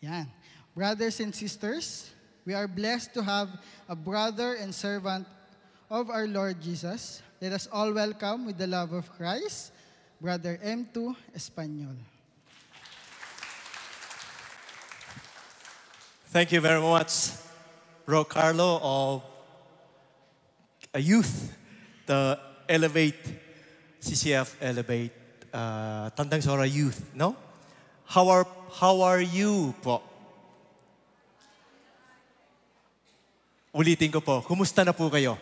Yan. Brothers and sisters, we are blessed to have a brother and servant of our Lord Jesus. Let us all welcome with the love of Christ, Brother M2 Espanol. Thank you very much, Bro Carlo of a youth, the Elevate, CCF Elevate, uh, Tandang Sora Youth, no? How are, how are you po? Ulitin ko po, kumusta na po kayo?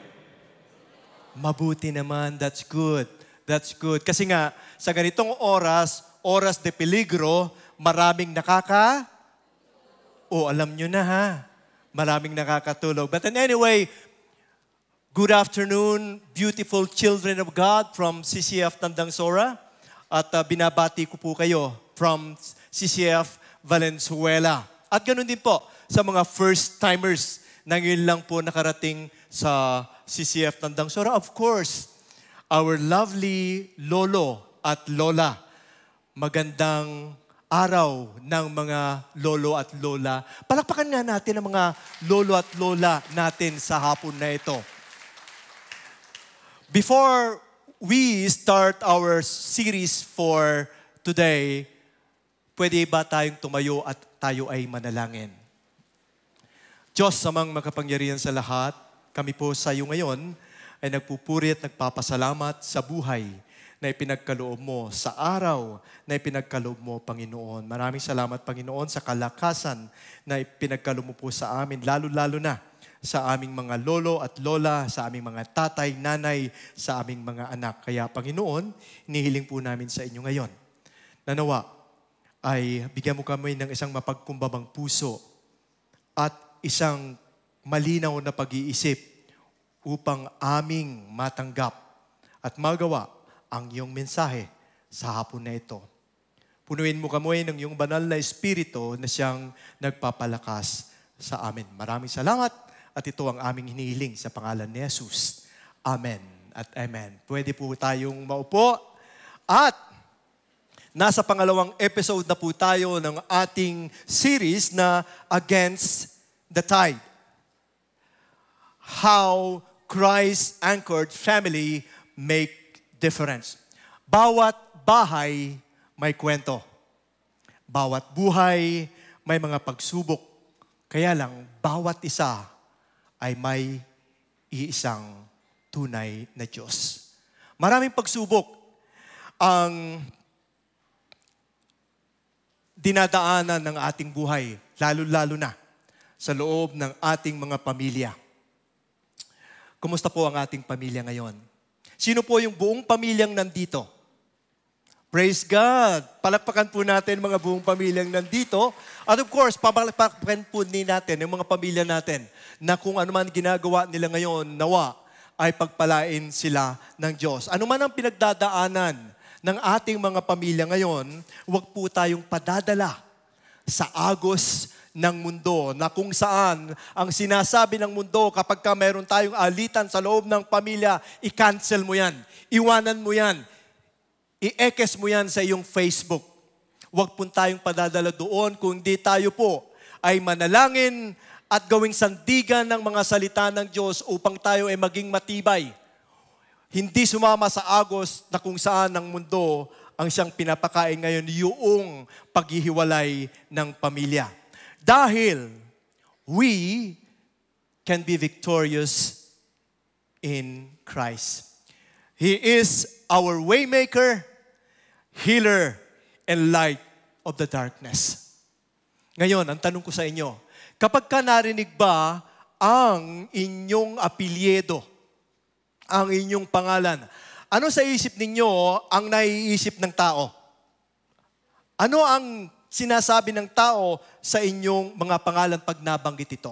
Mabuti naman, that's good. That's good. Kasi nga, sa ganitong oras, oras de peligro, maraming nakaka... O, oh, alam nyo na ha. Maraming nakakatulog. But anyway, good afternoon, beautiful children of God from CCF Tandang Sora. At uh, binabati ko po kayo from CCF Valenzuela. At ganun din po sa mga first-timers na ngayon lang po nakarating sa CCF Tandang Sora. Of course, our lovely lolo at lola. Magandang araw ng mga lolo at lola. Palakpakan nga natin ang mga lolo at lola natin sa hapon na ito. Before we start our series for today, pwede ba tayong tumayo at tayo ay manalangin? Diyos, samang makapangyarihan sa lahat, kami po sa iyo ngayon ay nagpupuri at nagpapasalamat sa buhay na ipinagkaloob mo sa araw na ipinagkaloob mo, Panginoon. Maraming salamat, Panginoon, sa kalakasan na ipinagkaloob mo po sa amin, lalo-lalo na sa aming mga lolo at lola, sa aming mga tatay, nanay, sa aming mga anak. Kaya, Panginoon, Pinihiling po namin sa inyo ngayon. Nanawa, ay bigyan mo kami ng isang mapagkumbabang puso at isang malinaw na pag-iisip upang aming matanggap at magawa ang iyong mensahe sa hapon na ito. Punuin mo kami ng iyong banal na espiritu na siyang nagpapalakas sa amin. Maraming salamat at ito ang aming hinihiling sa pangalan ni Jesus. Amen at amen. Pwede po tayong maupo at Nasa pangalawang episode na po tayo ng ating series na Against the Tide. How Christ-anchored family make difference. Bawat bahay may kwento. Bawat buhay may mga pagsubok. Kaya lang, bawat isa ay may iisang tunay na Diyos. Maraming pagsubok ang dinadaanan ng ating buhay, lalo-lalo na sa loob ng ating mga pamilya. Kumusta po ang ating pamilya ngayon? Sino po yung buong pamilyang nandito? Praise God! Palakpakan po natin mga buong pamilyang nandito. At of course, papalakpakan po din natin yung mga pamilya natin na kung ano man ginagawa nila ngayon, nawa ay pagpalain sila ng Diyos. Ano man ang pinagdadaanan ng ating mga pamilya ngayon, huwag po tayong padadala sa agos ng mundo na kung saan ang sinasabi ng mundo kapag ka meron tayong alitan sa loob ng pamilya, i-cancel mo yan, iwanan mo yan, i-ekes mo yan sa iyong Facebook. Huwag po tayong padadala doon kung hindi tayo po ay manalangin at gawing sandigan ng mga salita ng Diyos upang tayo ay maging matibay hindi sumama sa agos na kung saan ng mundo ang siyang pinapakain ngayon yung paghihiwalay ng pamilya. Dahil we can be victorious in Christ. He is our waymaker, healer, and light of the darkness. Ngayon, ang tanong ko sa inyo, kapag ka narinig ba ang inyong apelyedo, ang inyong pangalan. Ano sa isip ninyo oh, ang naiisip ng tao? Ano ang sinasabi ng tao sa inyong mga pangalan pag nabanggit ito?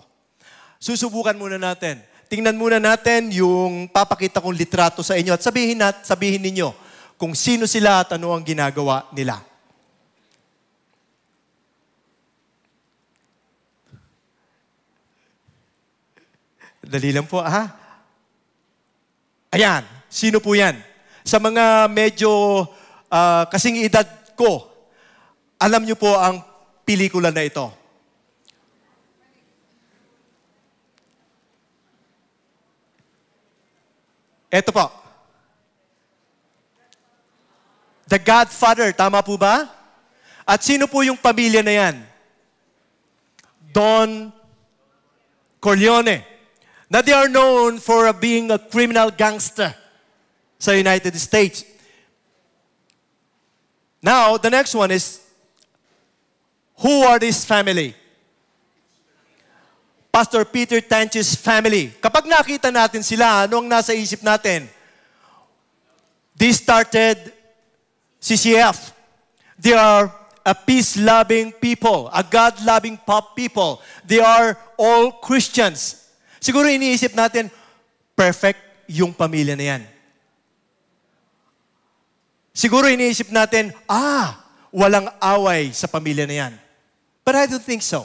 Susubukan muna natin. Tingnan muna natin yung papakita kong litrato sa inyo at sabihin, nat, sabihin ninyo kung sino sila at ano ang ginagawa nila. Dali lang po, ha? Ah. Ayan, sino po yan? Sa mga medyo uh, kasing edad ko, alam niyo po ang pelikula na ito. Ito po. The Godfather, tama po ba? At sino po yung pamilya na yan? Don Corleone that they are known for being a criminal gangster sa United States. Now, the next one is, who are this family? Pastor Peter Tanch's family. Kapag nakita natin sila, ano ang nasa isip natin? They started CCF. They are a peace-loving people, a God-loving people. They are all Christians. Siguro iniisip natin, perfect yung pamilya na yan. Siguro iniisip natin, ah, walang away sa pamilya na yan. But I don't think so.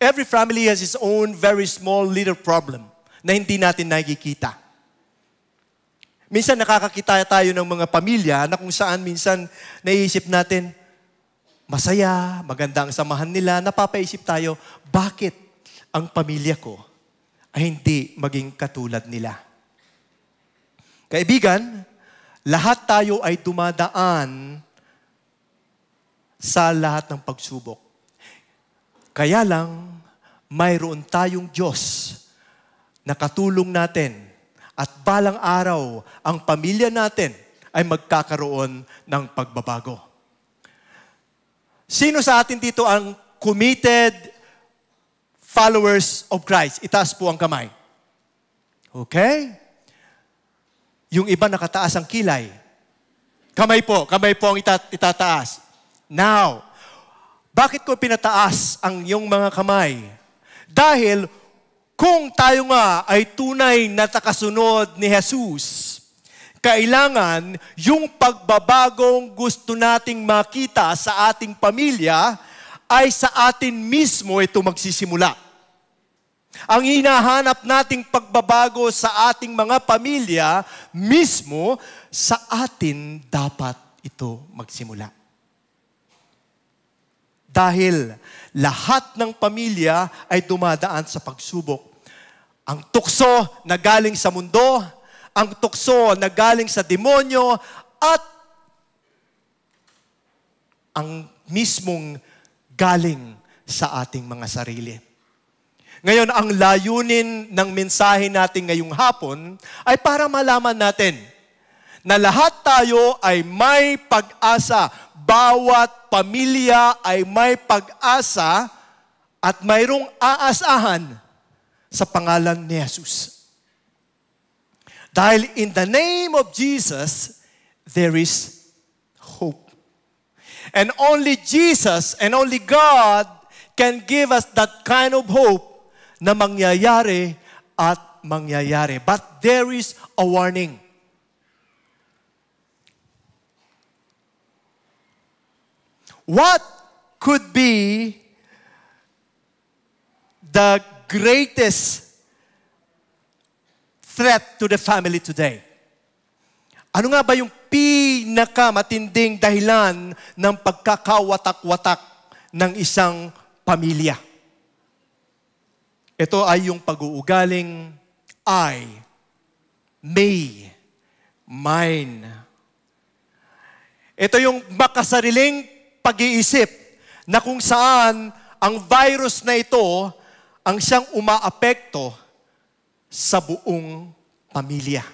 Every family has its own very small little problem na hindi natin nakikita. Minsan nakakakita tayo ng mga pamilya na kung saan minsan naiisip natin, masaya, maganda ang samahan nila, napapaisip tayo, bakit ang pamilya ko hindi maging katulad nila. Kaibigan, lahat tayo ay dumadaan sa lahat ng pagsubok. Kaya lang, mayroon tayong Diyos na katulong natin at balang araw ang pamilya natin ay magkakaroon ng pagbabago. Sino sa atin dito ang committed followers of Christ. Itaas po ang kamay. Okay? Yung iba nakataas ang kilay. Kamay po, kamay po ang itat- itataas. Now, bakit ko pinataas ang iyong mga kamay? Dahil kung tayo nga ay tunay na takasunod ni Jesus, kailangan yung pagbabagong gusto nating makita sa ating pamilya ay sa atin mismo ito magsisimula. Ang hinahanap nating pagbabago sa ating mga pamilya, mismo sa atin dapat ito magsimula. Dahil lahat ng pamilya ay dumadaan sa pagsubok. Ang tukso na galing sa mundo, ang tukso na galing sa demonyo, at ang mismong galing sa ating mga sarili. Ngayon, ang layunin ng mensahe natin ngayong hapon ay para malaman natin na lahat tayo ay may pag-asa. Bawat pamilya ay may pag-asa at mayroong aasahan sa pangalan ni Jesus. Dahil in the name of Jesus, there is hope. And only Jesus and only God can give us that kind of hope na mangyayari at mangyayari. But there is a warning. What could be the greatest threat to the family today? Ano nga ba yung pinakamatinding dahilan ng pagkakawatak-watak ng isang pamilya? Ito ay yung pag-uugaling I, me, mine. Ito yung makasariling pag-iisip na kung saan ang virus na ito ang siyang umaapekto sa buong pamilya.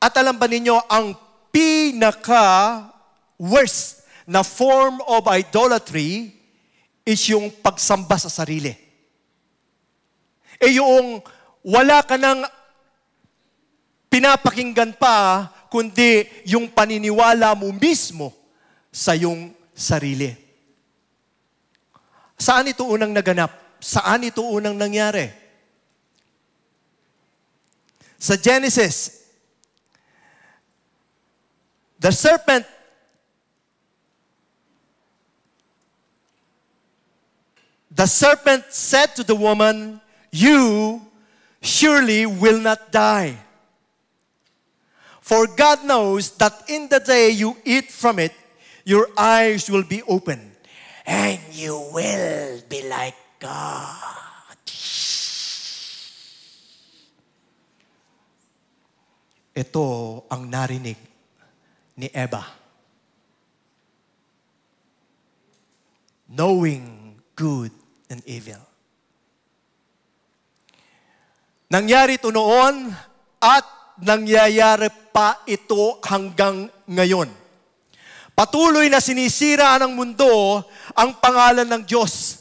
At alam ba ninyo, ang pinaka-worst na form of idolatry is yung pagsamba sa sarili ay eh, yung wala ka ng pinapakinggan pa, kundi yung paniniwala mo mismo sa iyong sarili. Saan ito unang naganap? Saan ito unang nangyari? Sa Genesis, the serpent The serpent said to the woman, you surely will not die. For God knows that in the day you eat from it, your eyes will be open and you will be like God. Ito ang narinig ni Eva. Knowing good and evil. Nangyari ito noon at nangyayari pa ito hanggang ngayon. Patuloy na sinisira ng mundo ang pangalan ng Diyos.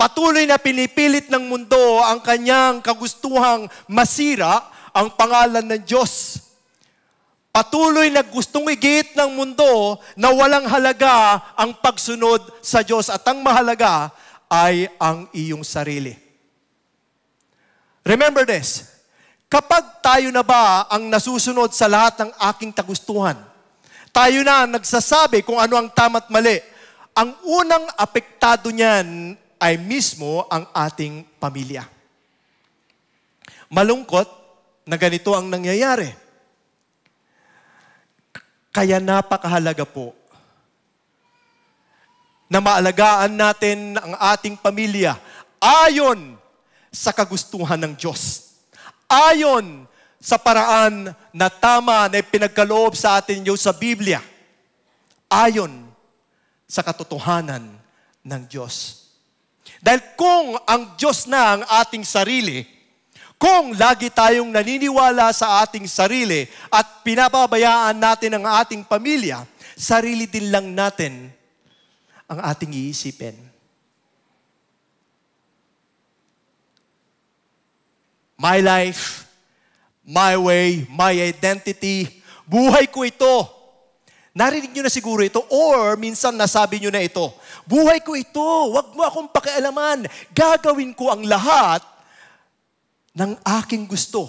Patuloy na pinipilit ng mundo ang kanyang kagustuhang masira ang pangalan ng Diyos. Patuloy na gustong igit ng mundo na walang halaga ang pagsunod sa Diyos at ang mahalaga ay ang iyong sarili. Remember this, kapag tayo na ba ang nasusunod sa lahat ng aking tagustuhan, tayo na ang nagsasabi kung ano ang tama't mali, ang unang apektado niyan ay mismo ang ating pamilya. Malungkot na ganito ang nangyayari. Kaya napakahalaga po na maalagaan natin ang ating pamilya ayon sa kagustuhan ng Diyos. Ayon sa paraan na tama na pinagkaloob sa atin yung sa Biblia. Ayon sa katotohanan ng Diyos. Dahil kung ang Diyos na ang ating sarili, kung lagi tayong naniniwala sa ating sarili at pinababayaan natin ang ating pamilya, sarili din lang natin ang ating iisipin. my life, my way, my identity. Buhay ko ito. Narinig nyo na siguro ito or minsan nasabi nyo na ito. Buhay ko ito. Huwag mo akong pakialaman. Gagawin ko ang lahat ng aking gusto.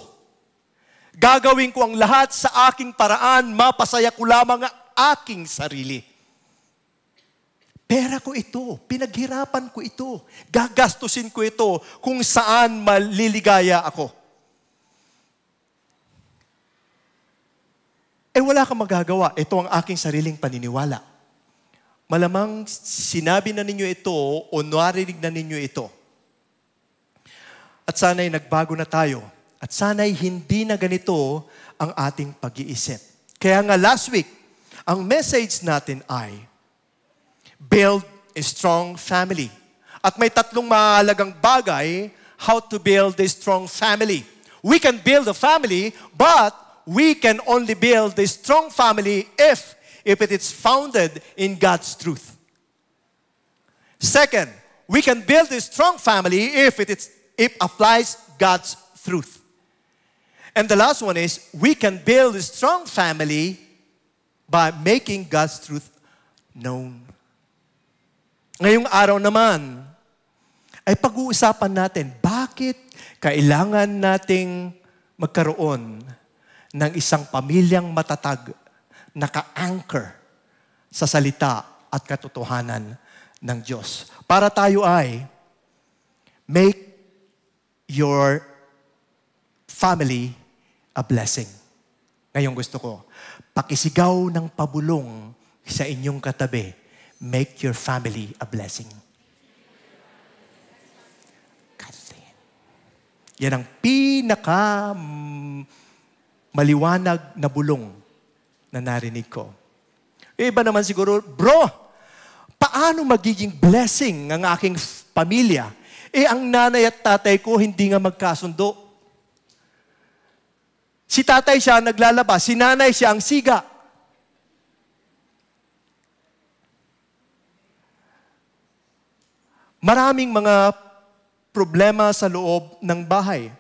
Gagawin ko ang lahat sa aking paraan. Mapasaya ko lamang ang aking sarili. Pera ko ito. Pinaghirapan ko ito. Gagastusin ko ito kung saan maliligaya ako. Eh wala kang magagawa. Ito ang aking sariling paniniwala. Malamang sinabi na ninyo ito o narinig na ninyo ito. At sana'y nagbago na tayo. At sana'y hindi na ganito ang ating pag-iisip. Kaya nga last week, ang message natin ay, Build a strong family. At may tatlong mahalagang bagay how to build a strong family. We can build a family, but we can only build a strong family if, if it is founded in God's truth. Second, we can build a strong family if it, is, if applies God's truth. And the last one is we can build a strong family by making God's truth known Ngayong araw naman, ay pag-uusapan natin bakit kailangan nating magkaroon ng isang pamilyang matatag naka-anchor sa salita at katotohanan ng Diyos. Para tayo ay make your family a blessing. Ngayon gusto ko, pakisigaw ng pabulong sa inyong katabi Make your family a blessing. Kasi, Yan ang pinaka maliwanag na bulong na narinig ko. Iba naman siguro, bro, paano magiging blessing ang aking pamilya? Eh, ang nanay at tatay ko hindi nga magkasundo. Si tatay siya naglalabas, si nanay siya ang siga. maraming mga problema sa loob ng bahay.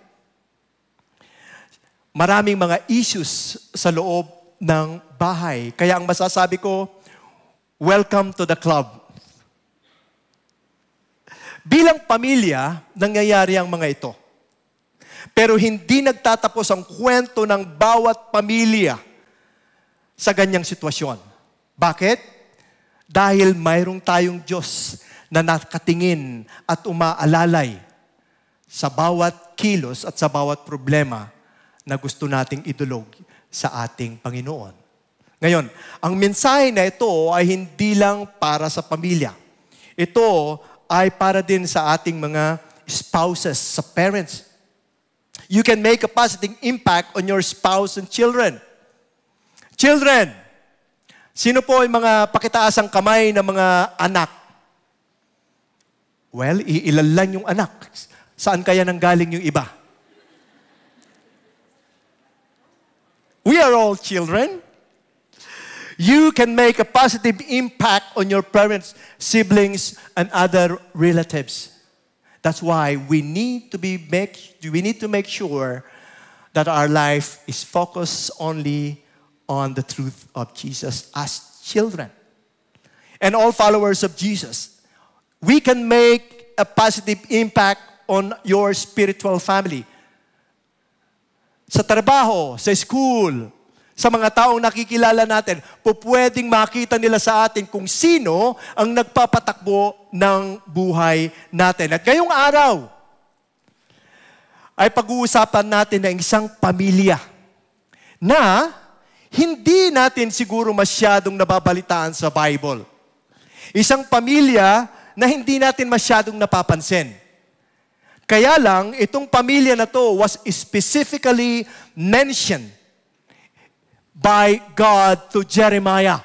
Maraming mga issues sa loob ng bahay. Kaya ang masasabi ko, welcome to the club. Bilang pamilya, nangyayari ang mga ito. Pero hindi nagtatapos ang kwento ng bawat pamilya sa ganyang sitwasyon. Bakit? Dahil mayroong tayong Diyos na nakatingin at umaalalay sa bawat kilos at sa bawat problema na gusto nating idulog sa ating Panginoon. Ngayon, ang mensahe na ito ay hindi lang para sa pamilya. Ito ay para din sa ating mga spouses, sa parents. You can make a positive impact on your spouse and children. Children, sino po ay mga pakitaas ang kamay ng mga anak Well, iilalan yung anak. Saan kaya nanggaling yung iba? We are all children. You can make a positive impact on your parents, siblings, and other relatives. That's why we need to be make, we need to make sure that our life is focused only on the truth of Jesus as children and all followers of Jesus. we can make a positive impact on your spiritual family. Sa trabaho, sa school, sa mga taong nakikilala natin, pupwedeng makita nila sa atin kung sino ang nagpapatakbo ng buhay natin. At ngayong araw, ay pag-uusapan natin ng isang pamilya na hindi natin siguro masyadong nababalitaan sa Bible. Isang pamilya na hindi natin masyadong napapansin. Kaya lang, itong pamilya na to was specifically mentioned by God to Jeremiah.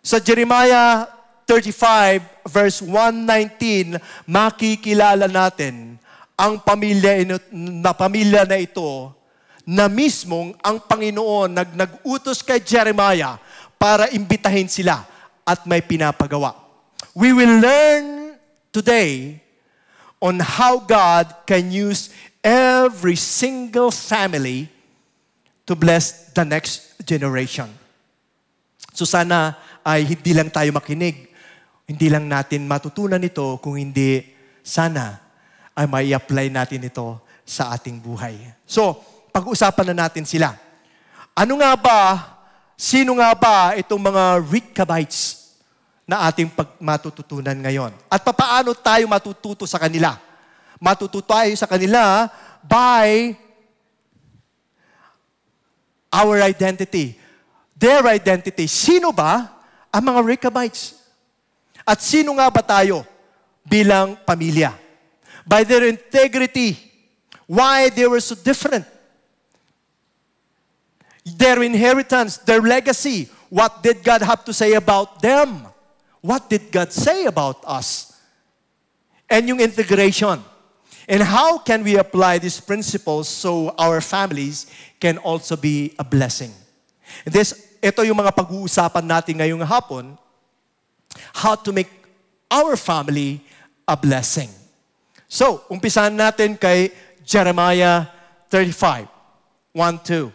Sa Jeremiah 35 verse 119, makikilala natin ang pamilya na pamilya na ito na mismong ang Panginoon nag nagutos kay Jeremiah para imbitahin sila at may pinapagawa. We will learn today on how God can use every single family to bless the next generation. So sana ay hindi lang tayo makinig. Hindi lang natin matutunan ito kung hindi sana ay may apply natin ito sa ating buhay. So, pag-usapan na natin sila. Ano nga ba, sino nga ba itong mga Rechabites? na ating pagmatututunan ngayon. At papaano tayo matututo sa kanila? Matututo tayo sa kanila by our identity. Their identity. Sino ba ang mga Rechabites? At sino nga ba tayo bilang pamilya? By their integrity, why they were so different. Their inheritance, their legacy, what did God have to say about them? What did God say about us? And yung integration. And how can we apply these principles so our families can also be a blessing? This, ito yung mga pag-uusapan natin ngayong hapon, how to make our family a blessing. So, umpisahan natin kay Jeremiah 35, 1, 2.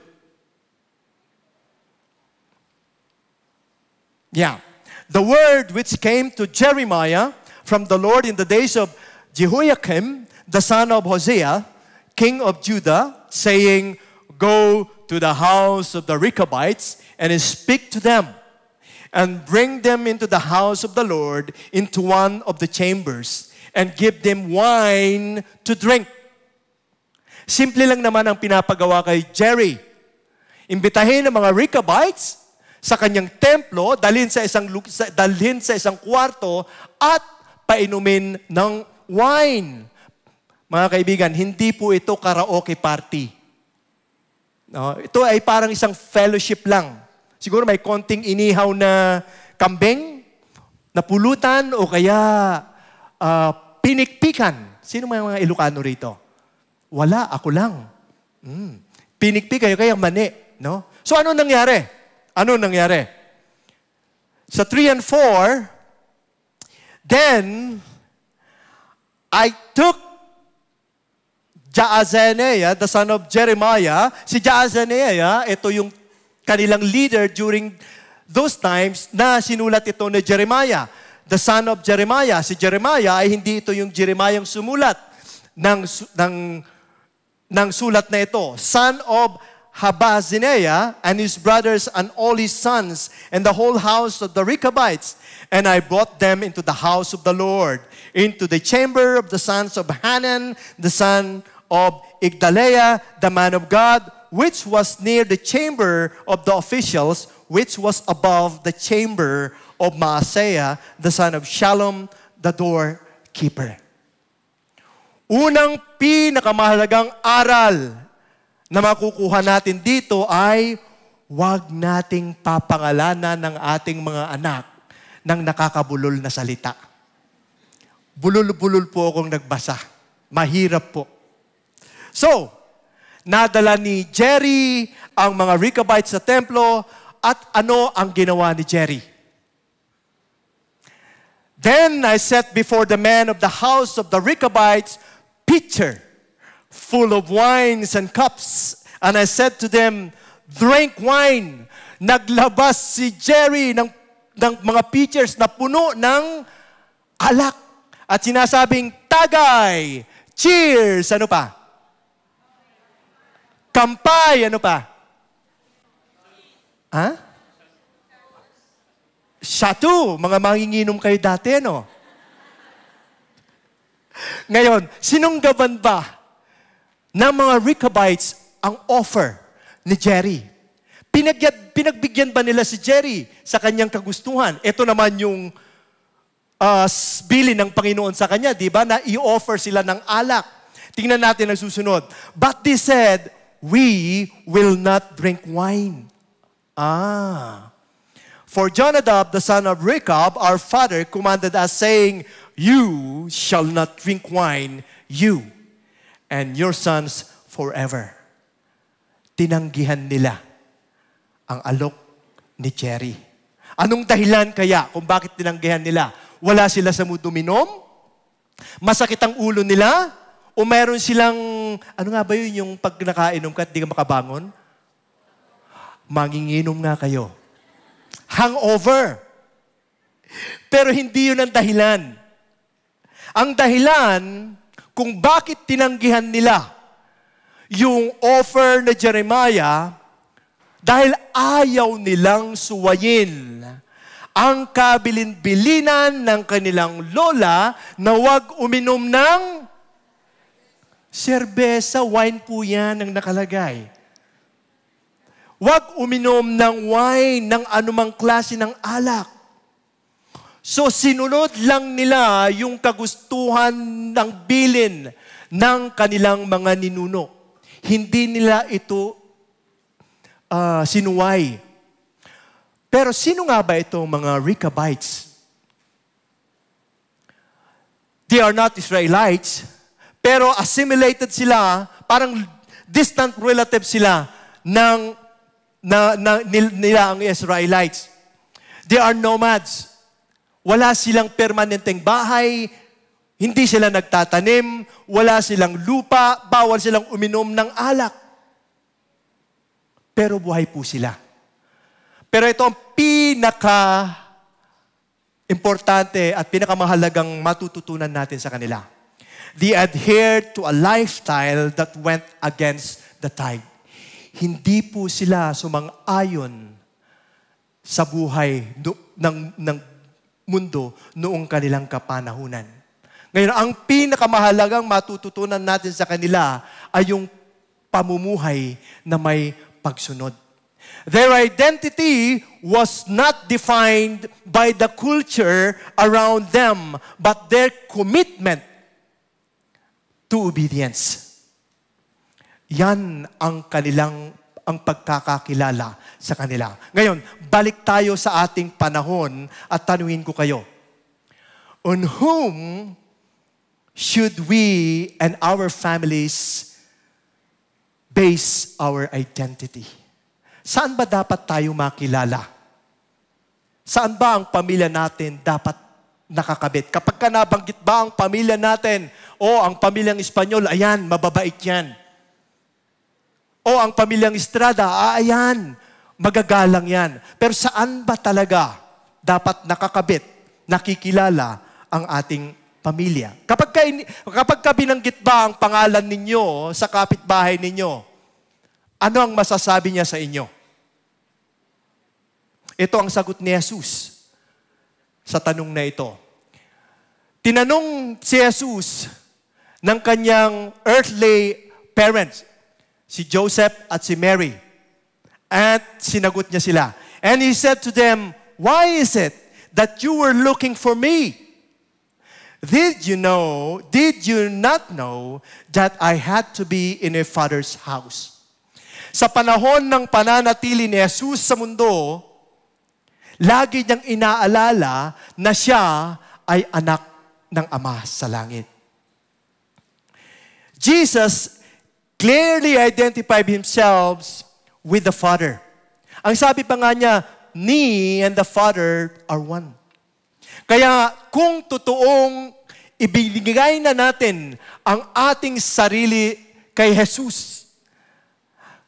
Yeah. the word which came to Jeremiah from the Lord in the days of Jehoiakim, the son of Hosea, king of Judah, saying, Go to the house of the Rechabites and speak to them, and bring them into the house of the Lord, into one of the chambers, and give them wine to drink. Simple lang naman ang pinapagawa kay Jerry. Imbitahin ang mga Rechabites sa kanyang templo, dalhin sa isang dalhin sa isang kwarto at painumin ng wine. Mga kaibigan, hindi po ito karaoke party. No, ito ay parang isang fellowship lang. Siguro may konting inihaw na kambing, napulutan o kaya uh, pinikpikan. Sino may mga Ilocano rito? Wala, ako lang. Mm. Pinikpikan, kaya mani. No? So ano nangyari? Ano nangyari? Sa 3 and 4, Then, I took Jaazaneah, the son of Jeremiah. Si Jaazaneah, ito yung kanilang leader during those times na sinulat ito ni Jeremiah. The son of Jeremiah. Si Jeremiah ay hindi ito yung Jeremiah yung sumulat ng, ng, ng sulat na ito. Son of Habazineah and his brothers and all his sons and the whole house of the Rechabites. And I brought them into the house of the Lord, into the chamber of the sons of Hanan, the son of Igdaleah, the man of God, which was near the chamber of the officials, which was above the chamber of Maaseiah, the son of Shalom, the doorkeeper. Unang pinakamahalagang aral na makukuha natin dito ay huwag nating papangalanan ng ating mga anak ng nakakabulol na salita. Bulol-bulol po akong nagbasa. Mahirap po. So, nadala ni Jerry ang mga Rechabites sa templo at ano ang ginawa ni Jerry? Then I set before the man of the house of the Rechabites pitcher full of wines and cups. And I said to them, drink wine. Naglabas si Jerry ng, ng mga pitchers na puno ng alak. At sinasabing, tagay, cheers, ano pa? Kampay, ano pa? Ha? Huh? Shatu, mga manginginom kayo dati, no? Ngayon, sinong gaban ba ng mga Rechabites ang offer ni Jerry. Pinagyad, pinagbigyan ba nila si Jerry sa kanyang kagustuhan? Ito naman yung uh, bili ng Panginoon sa kanya, di ba? Na i-offer sila ng alak. Tingnan natin ang susunod. But they said, we will not drink wine. Ah. For Jonadab, the son of Rechab, our father, commanded us, saying, You shall not drink wine, you and your sons forever. Tinanggihan nila ang alok ni Cherry. Anong dahilan kaya kung bakit tinanggihan nila? Wala sila sa muduminom? Masakit ang ulo nila? O meron silang, ano nga ba yun yung pag nakainom ka at di ka makabangon? Manginginom nga kayo. Hangover. Pero hindi yun ang dahilan. Ang dahilan, kung bakit tinanggihan nila yung offer na Jeremiah dahil ayaw nilang suwayin ang kabilin-bilinan ng kanilang lola na wag uminom ng serbesa, wine po yan ang nakalagay. Wag uminom ng wine ng anumang klase ng alak. So sinunod lang nila yung kagustuhan ng bilin ng kanilang mga ninuno. Hindi nila ito uh, sinuway. Pero sino nga ba itong mga Rechabites? They are not Israelites, pero assimilated sila, parang distant relative sila ng na, na, nila ang Israelites. They are nomads. Wala silang permanenteng bahay, hindi sila nagtatanim, wala silang lupa, bawal silang uminom ng alak. Pero buhay po sila. Pero ito ang pinaka importante at pinakamahalagang matututunan natin sa kanila. They adhered to a lifestyle that went against the tide. Hindi po sila sumang-ayon sa buhay ng, ng mundo noong kanilang kapanahunan. Ngayon, ang pinakamahalagang matututunan natin sa kanila ay yung pamumuhay na may pagsunod. Their identity was not defined by the culture around them, but their commitment to obedience. Yan ang kanilang ang pagkakakilala sa kanila. Ngayon, balik tayo sa ating panahon at tanuin ko kayo. On whom should we and our families base our identity? Saan ba dapat tayo makilala? Saan ba ang pamilya natin dapat nakakabit? Kapag ka nabanggit ba ang pamilya natin, o oh, ang pamilyang Espanyol, ayan, mababait yan. O ang pamilyang Estrada, ah, ayan, magagalang yan. Pero saan ba talaga dapat nakakabit, nakikilala ang ating pamilya? Kapag ka, kapag ka binanggit ba ang pangalan ninyo sa kapitbahay ninyo, ano ang masasabi niya sa inyo? Ito ang sagot ni Jesus sa tanong na ito. Tinanong si Jesus ng kanyang earthly parents, si Joseph at si Mary. At sinagot niya sila. And he said to them, Why is it that you were looking for me? Did you know, did you not know that I had to be in a father's house? Sa panahon ng pananatili ni Jesus sa mundo, lagi niyang inaalala na siya ay anak ng Ama sa langit. Jesus clearly identified himself with the Father. Ang sabi pa nga niya, me and the Father are one. Kaya kung totoong ibigay na natin ang ating sarili kay Jesus,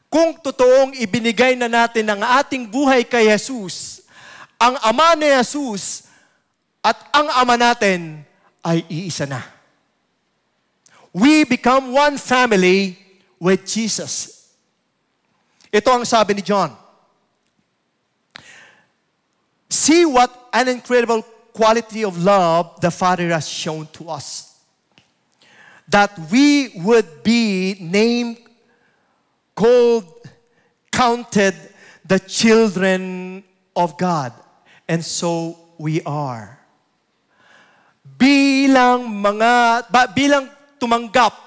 kung totoong ibinigay na natin ang ating buhay kay Jesus, ang Ama ni Jesus at ang Ama natin ay iisa na. We become one family with Jesus. Ito ang sabi ni John. See what an incredible quality of love the Father has shown to us. That we would be named, called, counted the children of God. And so we are. Bilang mga, ba, bilang tumanggap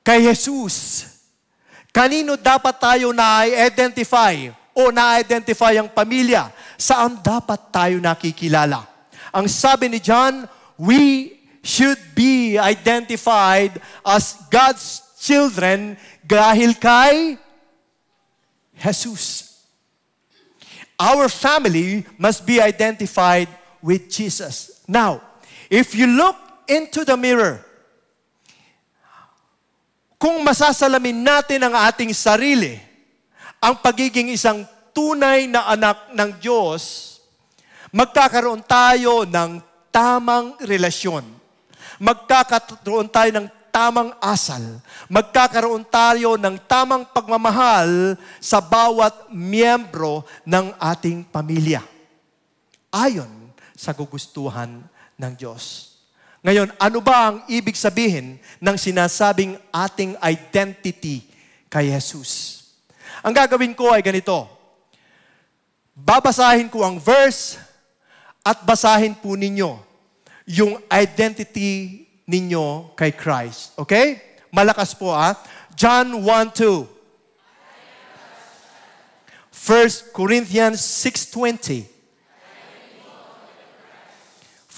Kay Jesus. Kanino dapat tayo na-identify o na-identify ang pamilya? Saan dapat tayo nakikilala? Ang sabi ni John, we should be identified as God's children dahil kay Jesus. Our family must be identified with Jesus. Now, if you look into the mirror, kung masasalamin natin ang ating sarili, ang pagiging isang tunay na anak ng Diyos, magkakaroon tayo ng tamang relasyon. Magkakaroon tayo ng tamang asal. Magkakaroon tayo ng tamang pagmamahal sa bawat miyembro ng ating pamilya. Ayon sa gugustuhan ng Diyos. Ngayon, ano ba ang ibig sabihin ng sinasabing ating identity kay Jesus? Ang gagawin ko ay ganito. Babasahin ko ang verse at basahin po ninyo yung identity ninyo kay Christ. Okay? Malakas po ah. John 1:2. 1 Corinthians 6.20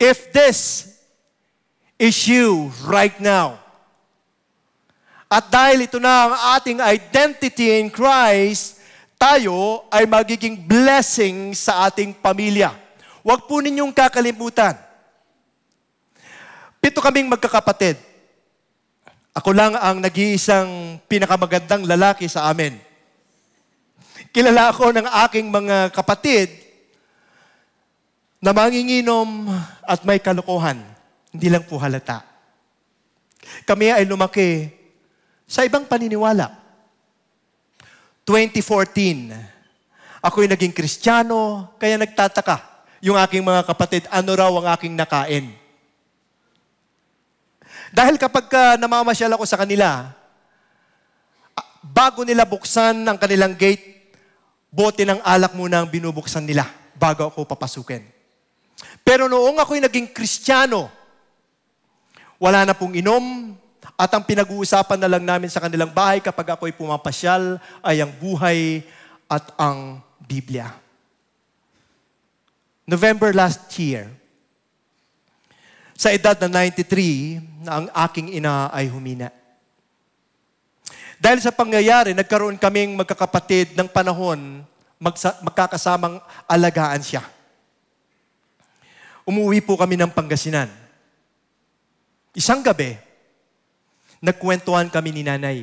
If this is you right now, at dahil ito na ang ating identity in Christ, tayo ay magiging blessing sa ating pamilya. Huwag po ninyong kakalimutan. Pito kaming magkakapatid. Ako lang ang nag-iisang pinakamagandang lalaki sa amin. Kilala ako ng aking mga kapatid na manginginom at may kalokohan. Hindi lang po halata. Kami ay lumaki sa ibang paniniwala. 2014, ako'y naging kristyano, kaya nagtataka yung aking mga kapatid, ano raw ang aking nakain. Dahil kapag uh, namamasyal ako sa kanila, ah, bago nila buksan ang kanilang gate, bote ng alak muna ang binubuksan nila bago ako papasukin. Pero noong ako'y naging kristyano, wala na pong inom, at ang pinag-uusapan na lang namin sa kanilang bahay kapag ako'y pumapasyal ay ang buhay at ang Biblia. November last year, sa edad na 93, na ang aking ina ay humina. Dahil sa pangyayari, nagkaroon kaming magkakapatid ng panahon magsa- magkakasamang alagaan siya umuwi po kami ng Pangasinan. Isang gabi, nagkwentuhan kami ni nanay.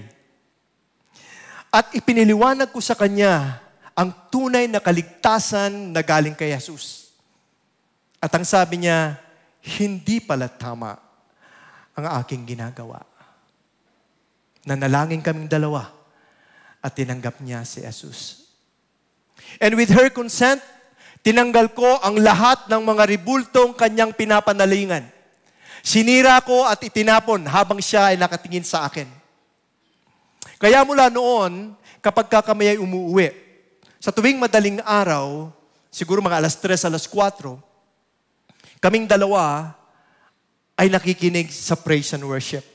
At ipiniliwanag ko sa kanya ang tunay na kaligtasan na galing kay Jesus. At ang sabi niya, hindi pala tama ang aking ginagawa. Nanalangin kaming dalawa at tinanggap niya si Jesus. And with her consent, Tinanggal ko ang lahat ng mga ribultong kanyang pinapanalingan. Sinira ko at itinapon habang siya ay nakatingin sa akin. Kaya mula noon, kapag ka ay umuwi, sa tuwing madaling araw, siguro mga alas 3, alas 4, kaming dalawa ay nakikinig sa praise and worship.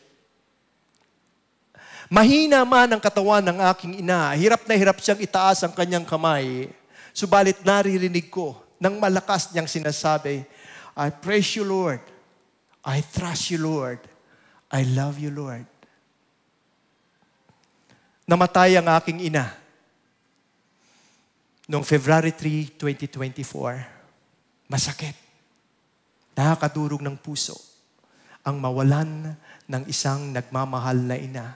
Mahina man ang katawan ng aking ina, hirap na hirap siyang itaas ang kanyang kamay Subalit naririnig ko ng malakas niyang sinasabi, I praise you, Lord. I trust you, Lord. I love you, Lord. Namatay ang aking ina noong February 3, 2024. Masakit. Nakakadurog ng puso ang mawalan ng isang nagmamahal na ina.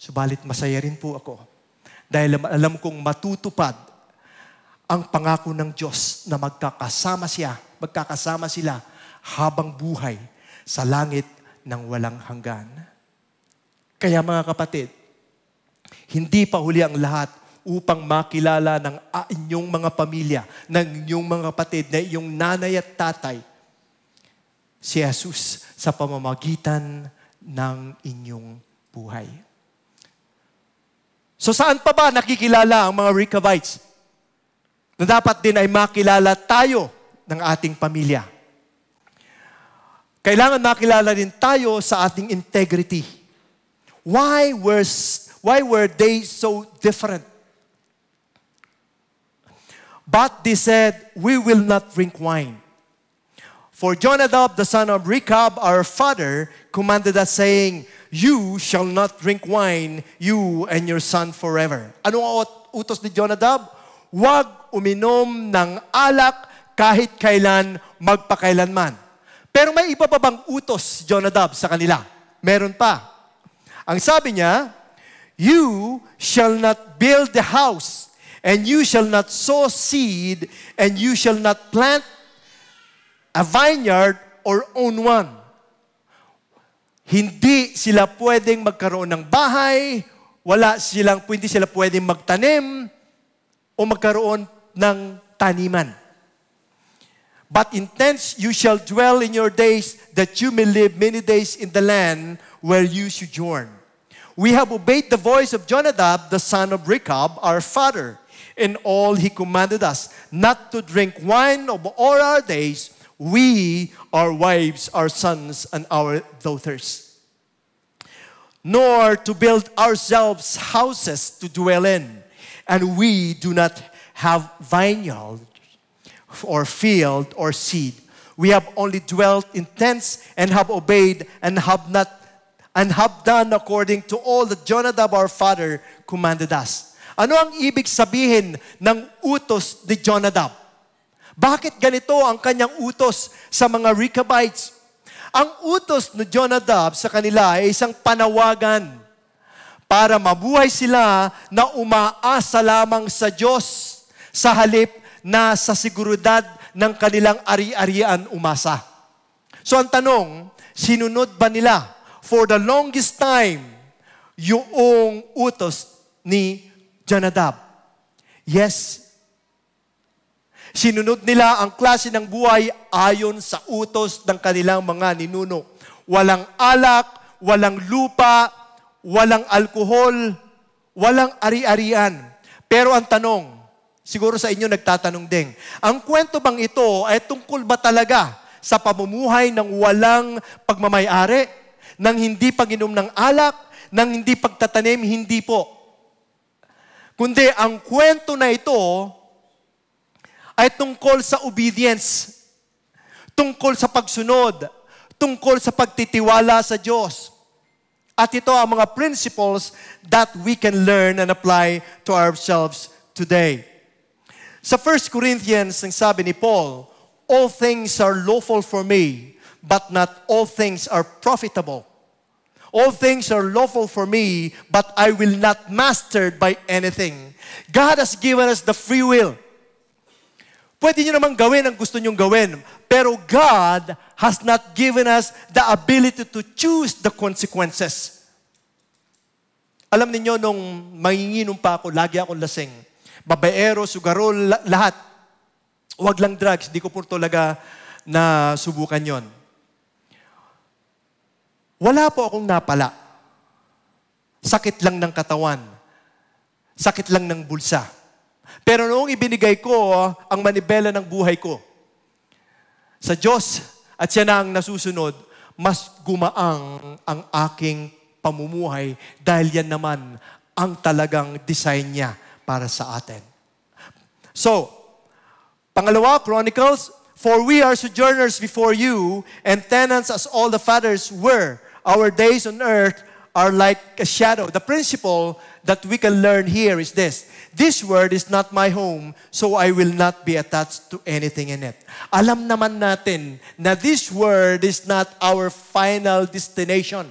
Subalit masaya rin po ako dahil alam kong matutupad ang pangako ng Diyos na magkakasama siya, magkakasama sila habang buhay sa langit ng walang hanggan. Kaya mga kapatid, hindi pa huli ang lahat upang makilala ng inyong mga pamilya, ng inyong mga kapatid, na iyong nanay at tatay, si Jesus sa pamamagitan ng inyong buhay. So saan pa ba nakikilala ang mga Rechabites? na dapat din ay makilala tayo ng ating pamilya. Kailangan makilala din tayo sa ating integrity. Why were, why were they so different? But they said, we will not drink wine. For Jonadab, the son of Rechab, our father, commanded us, saying, You shall not drink wine, you and your son forever. Ano ang utos ni Jonadab? huwag uminom ng alak kahit kailan, magpakailanman. Pero may iba pa bang utos, Jonadab, sa kanila? Meron pa. Ang sabi niya, You shall not build the house, and you shall not sow seed, and you shall not plant a vineyard or own one. Hindi sila pwedeng magkaroon ng bahay, wala silang, hindi sila pwedeng magtanim, o magkaroon ng taniman. But in tents you shall dwell in your days, that you may live many days in the land where you sojourn. We have obeyed the voice of Jonadab, the son of Rechab, our father, in all he commanded us, not to drink wine of all our days, we, our wives, our sons, and our daughters. Nor to build ourselves houses to dwell in and we do not have vineyard or field or seed. We have only dwelt in tents and have obeyed and have not and have done according to all that Jonadab our father commanded us. Ano ang ibig sabihin ng utos ni Jonadab? Bakit ganito ang kanyang utos sa mga Rechabites? Ang utos ni Jonadab sa kanila ay isang panawagan para mabuhay sila na umaasa lamang sa Diyos sa halip na sa siguridad ng kanilang ari-arian umasa. So ang tanong, sinunod ba nila for the longest time yung utos ni Janadab? Yes. Sinunod nila ang klase ng buhay ayon sa utos ng kanilang mga ninuno. Walang alak, walang lupa, walang alkohol, walang ari-arian. Pero ang tanong, siguro sa inyo nagtatanong ding, ang kwento bang ito ay tungkol ba talaga sa pamumuhay ng walang pagmamayari, ng hindi paginom ng alak, ng hindi pagtatanim? Hindi po. Kundi ang kwento na ito ay tungkol sa obedience, tungkol sa pagsunod, tungkol sa pagtitiwala sa Diyos. At ito ang mga principles that we can learn and apply to ourselves today. Sa 1 Corinthians, ang sabi ni Paul, All things are lawful for me, but not all things are profitable. All things are lawful for me, but I will not mastered by anything. God has given us the free will. Pwede nyo naman gawin ang gusto nyong gawin. Pero God has not given us the ability to choose the consequences. Alam niyo nung manginginom pa ako, lagi akong lasing. Babaero, sugarol, lahat. Huwag lang drugs. Di ko po talaga na subukan yon. Wala po akong napala. Sakit lang ng katawan. Sakit lang ng bulsa. Pero noong ibinigay ko ah, ang manibela ng buhay ko sa Diyos at siya na ang nasusunod, mas gumaang ang aking pamumuhay dahil yan naman ang talagang design niya para sa atin. So, pangalawa, Chronicles, For we are sojourners before you and tenants as all the fathers were. Our days on earth are like a shadow. The principle that we can learn here is this. This world is not my home, so I will not be attached to anything in it. Alam naman natin na this world is not our final destination.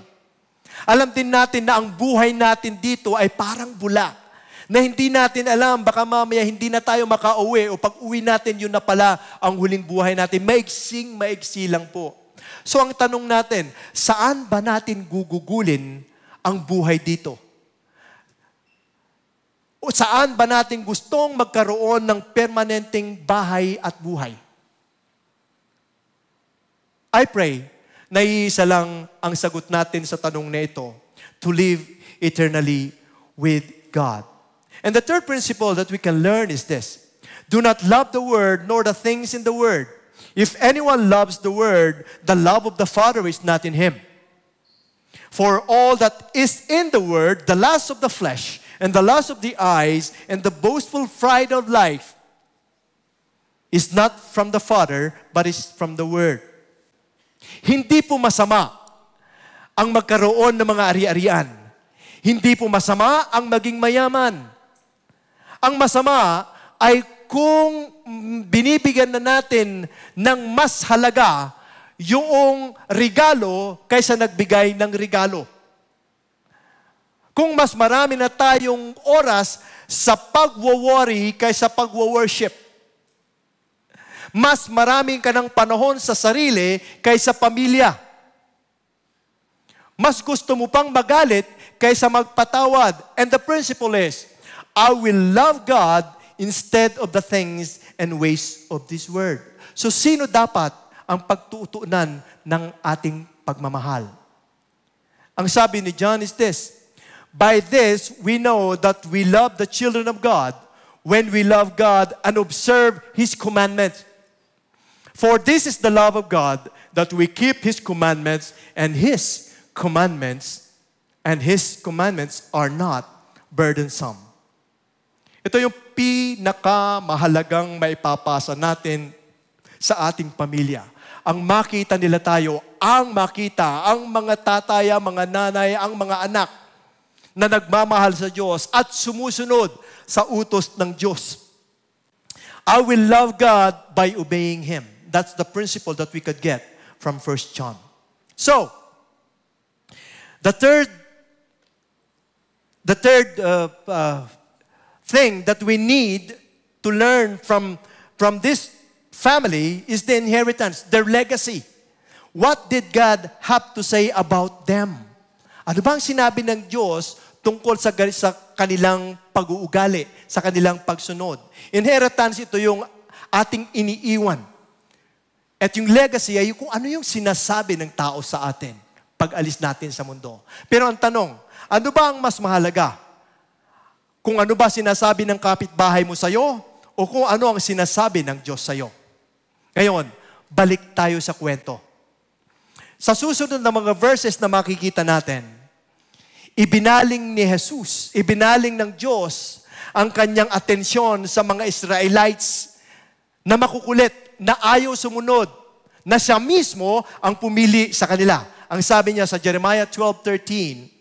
Alam din natin na ang buhay natin dito ay parang bula na hindi natin alam, baka mamaya hindi na tayo makauwi o pag uwi natin, yun na pala ang huling buhay natin. Maiksing, maiksi lang po. So ang tanong natin, saan ba natin gugugulin ang buhay dito. O saan ba natin gustong magkaroon ng permanenteng bahay at buhay? I pray na iisa lang ang sagot natin sa tanong na ito, to live eternally with God. And the third principle that we can learn is this, do not love the world nor the things in the world. If anyone loves the world, the love of the Father is not in him. For all that is in the world, the lust of the flesh, and the lust of the eyes, and the boastful pride of life, is not from the Father, but is from the Word. Hindi po masama ang magkaroon ng mga ari-arian. Hindi po masama ang maging mayaman. Ang masama ay kung binibigyan na natin ng mas halaga yung regalo kaysa nagbigay ng regalo. Kung mas marami na tayong oras sa pagwo-worry kaysa pagwo-worship. Mas maraming ka ng panahon sa sarili kaysa pamilya. Mas gusto mo pang magalit kaysa magpatawad. And the principle is, I will love God instead of the things and ways of this world. So sino dapat ang pagtutunan ng ating pagmamahal. Ang sabi ni John is this, By this, we know that we love the children of God when we love God and observe His commandments. For this is the love of God, that we keep His commandments, and His commandments, and His commandments are not burdensome. Ito yung pinakamahalagang maipapasa natin sa ating pamilya ang makita nila tayo, ang makita, ang mga tatay, ang mga nanay, ang mga anak na nagmamahal sa Diyos at sumusunod sa utos ng Diyos. I will love God by obeying Him. That's the principle that we could get from 1 John. So, the third, the third uh, uh, thing that we need to learn from, from this family is the inheritance, their legacy. What did God have to say about them? Ano bang sinabi ng Diyos tungkol sa, sa kanilang pag-uugali, sa kanilang pagsunod? Inheritance ito yung ating iniiwan. At yung legacy ay kung ano yung sinasabi ng tao sa atin pag alis natin sa mundo. Pero ang tanong, ano ba ang mas mahalaga? Kung ano ba sinasabi ng kapitbahay mo sa'yo o kung ano ang sinasabi ng Diyos sa'yo? Ngayon, balik tayo sa kwento. Sa susunod na mga verses na makikita natin, ibinaling ni Jesus, ibinaling ng Diyos ang kanyang atensyon sa mga Israelites na makukulit, na ayaw sumunod, na siya mismo ang pumili sa kanila. Ang sabi niya sa Jeremiah 12.13,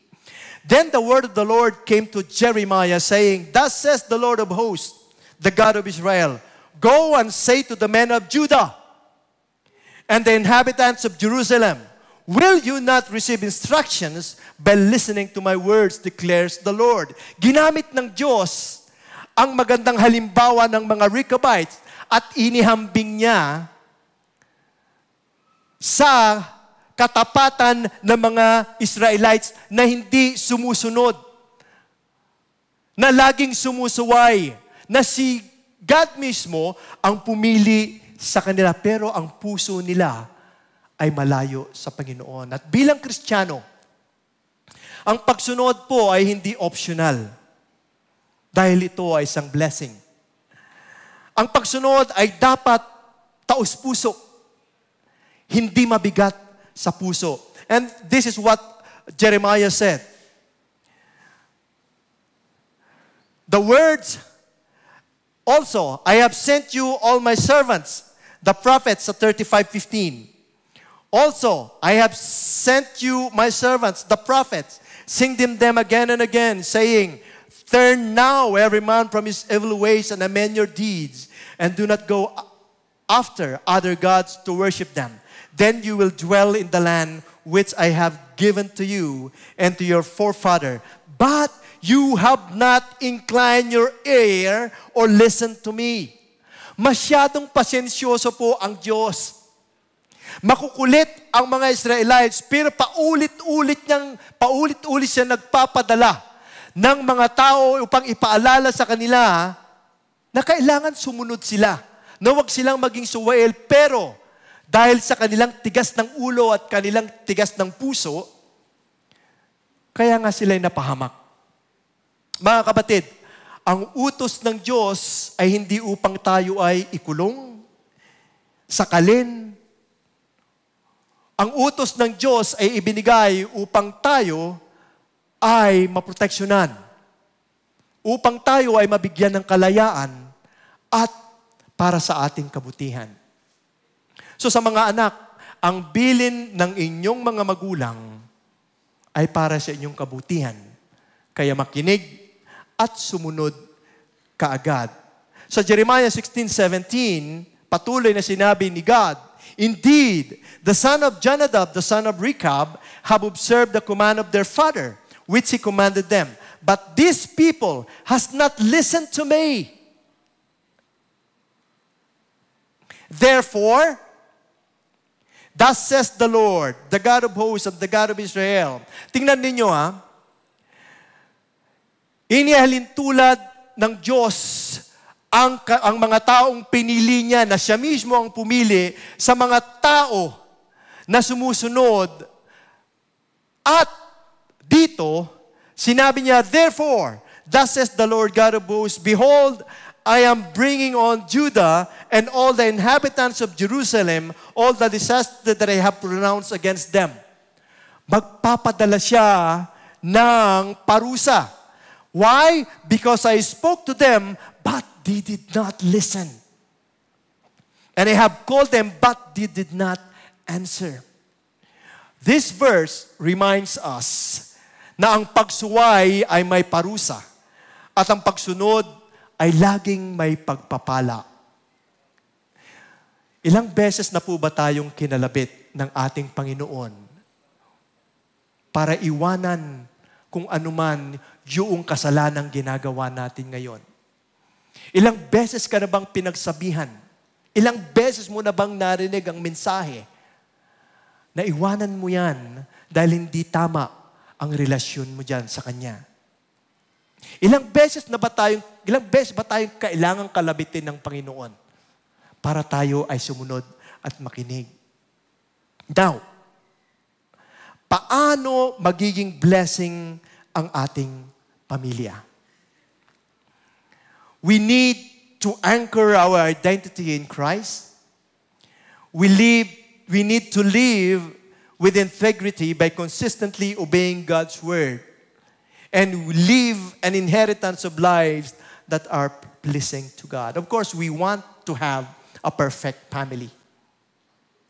Then the word of the Lord came to Jeremiah saying, Thus says the Lord of hosts, the God of Israel, Go and say to the men of Judah and the inhabitants of Jerusalem, Will you not receive instructions by listening to my words, declares the Lord. Ginamit ng Diyos ang magandang halimbawa ng mga Rechabites at inihambing niya sa katapatan ng mga Israelites na hindi sumusunod, na laging sumusuway, na si God mismo ang pumili sa kanila, pero ang puso nila ay malayo sa Panginoon. At bilang Kristiyano, ang pagsunod po ay hindi optional dahil ito ay isang blessing. Ang pagsunod ay dapat taos puso hindi mabigat sa puso. And this is what Jeremiah said. The words Also, I have sent you all my servants, the prophets at 35:15. Also, I have sent you my servants, the prophets, them them again and again, saying, Turn now every man from his evil ways and amend your deeds, and do not go after other gods to worship them. Then you will dwell in the land which I have given to you and to your forefather. But You have not inclined your ear or listened to me. Masyadong pasensyoso po ang Diyos. Makukulit ang mga Israelites, pero paulit-ulit niyang, paulit-ulit siya nagpapadala ng mga tao upang ipaalala sa kanila na kailangan sumunod sila, na huwag silang maging suwail, pero dahil sa kanilang tigas ng ulo at kanilang tigas ng puso, kaya nga sila'y napahamak. Mga kapatid, ang utos ng Diyos ay hindi upang tayo ay ikulong, sakalin. Ang utos ng Diyos ay ibinigay upang tayo ay maproteksyonan. Upang tayo ay mabigyan ng kalayaan at para sa ating kabutihan. So sa mga anak, ang bilin ng inyong mga magulang ay para sa inyong kabutihan. Kaya makinig at sumunod kaagad. Sa Jeremiah 16:17, patuloy na sinabi ni God, Indeed, the son of Jonadab, the son of Rechab, have observed the command of their father, which he commanded them. But this people has not listened to me. Therefore, thus says the Lord, the God of hosts and the God of Israel. Tingnan ninyo ha, Inihalin tulad ng Diyos ang, ang mga taong pinili niya na siya mismo ang pumili sa mga tao na sumusunod. At dito, sinabi niya, Therefore, thus says the Lord God of hosts, Behold, I am bringing on Judah and all the inhabitants of Jerusalem, all the disaster that I have pronounced against them. Magpapadala siya ng parusa. Why? Because I spoke to them, but they did not listen. And I have called them, but they did not answer. This verse reminds us na ang pagsuway ay may parusa at ang pagsunod ay laging may pagpapala. Ilang beses na po ba tayong kinalabit ng ating Panginoon para iwanan kung anuman yung kasalanang ginagawa natin ngayon. Ilang beses ka na bang pinagsabihan? Ilang beses mo na bang narinig ang mensahe? Naiwanan mo yan dahil hindi tama ang relasyon mo dyan sa Kanya. Ilang beses na ba tayong, ilang beses ba tayong kailangang kalabitin ng Panginoon para tayo ay sumunod at makinig? Now, paano magiging blessing ang ating pamilya. We need to anchor our identity in Christ. We, live, we need to live with integrity by consistently obeying God's word and live an inheritance of lives that are pleasing to God. Of course, we want to have a perfect family.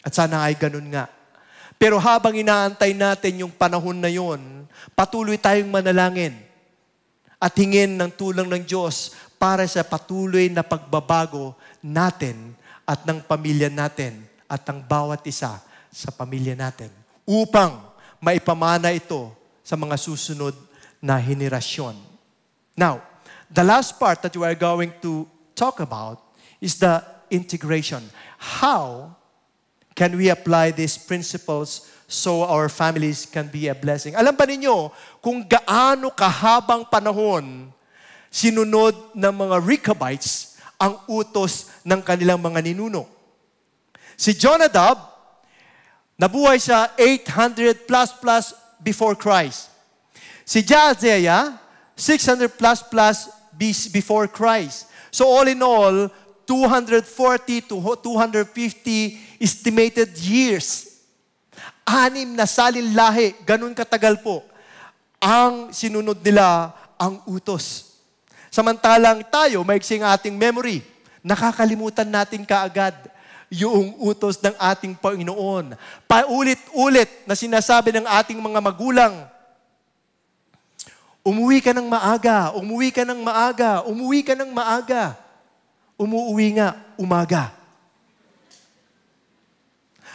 At sana ay ganun nga. Pero habang inaantay natin yung panahon na yun, patuloy tayong manalangin at hingin ng tulong ng Diyos para sa patuloy na pagbabago natin at ng pamilya natin at ng bawat isa sa pamilya natin upang maipamana ito sa mga susunod na henerasyon. Now, the last part that we are going to talk about is the integration. How can we apply these principles so our families can be a blessing. Alam pa ninyo kung gaano kahabang panahon sinunod ng mga Rechabites ang utos ng kanilang mga ninuno? Si Jonadab, nabuhay siya 800 plus plus before Christ. Si Jazeya, 600 plus plus before Christ. So all in all, 240 to 250 estimated years Anim na salin lahi, ganun katagal po, ang sinunod nila ang utos. Samantalang tayo, maiksing ating memory, nakakalimutan natin kaagad yung utos ng ating Panginoon. Paulit-ulit na sinasabi ng ating mga magulang, umuwi ka ng maaga, umuwi ka ng maaga, umuwi ka ng maaga. Umuwi nga, umaga.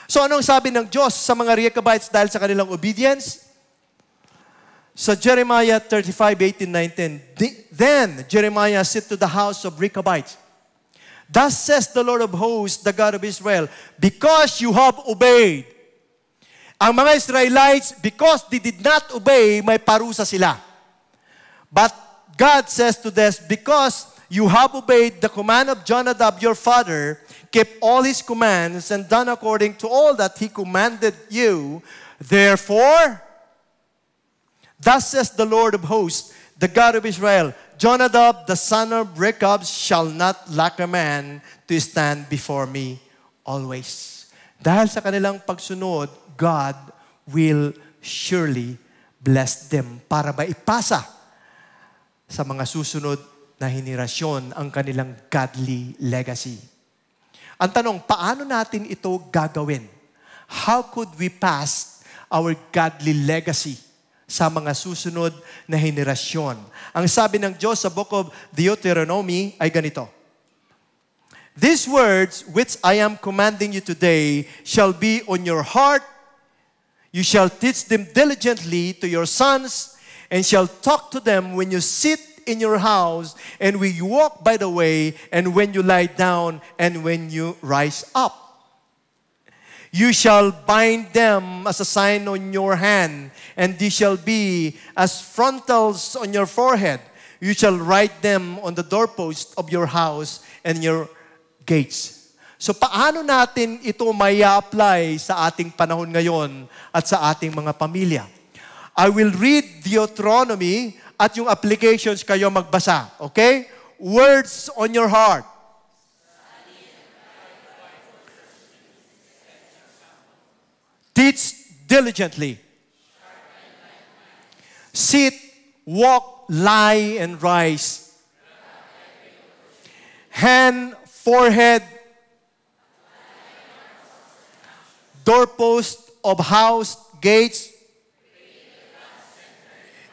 So anong sabi ng Diyos sa mga Rechabites dahil sa kanilang obedience? Sa Jeremiah 35, 18, 19, Then Jeremiah said to the house of Rechabites, Thus says the Lord of hosts, the God of Israel, Because you have obeyed. Ang mga Israelites, because they did not obey, may parusa sila. But God says to this, Because you have obeyed the command of Jonadab your father, kept all his commands and done according to all that he commanded you. Therefore, thus says the Lord of hosts, the God of Israel, Jonadab, the son of Rechab, shall not lack a man to stand before me always. Dahil sa kanilang pagsunod, God will surely bless them para ba ipasa sa mga susunod na henerasyon ang kanilang godly legacy. Ang tanong, paano natin ito gagawin? How could we pass our godly legacy sa mga susunod na henerasyon? Ang sabi ng Diyos sa Book of Deuteronomy ay ganito, These words which I am commanding you today shall be on your heart. You shall teach them diligently to your sons and shall talk to them when you sit in your house, and we walk by the way, and when you lie down, and when you rise up. You shall bind them as a sign on your hand, and they shall be as frontals on your forehead. You shall write them on the doorpost of your house and your gates. So paano natin ito may apply sa ating panahon ngayon at sa ating mga pamilya? I will read Deuteronomy. at yung applications kayo magbasa. Okay? Words on your heart. Teach diligently. Sit, walk, lie, and rise. Hand, forehead, doorpost of house, gates,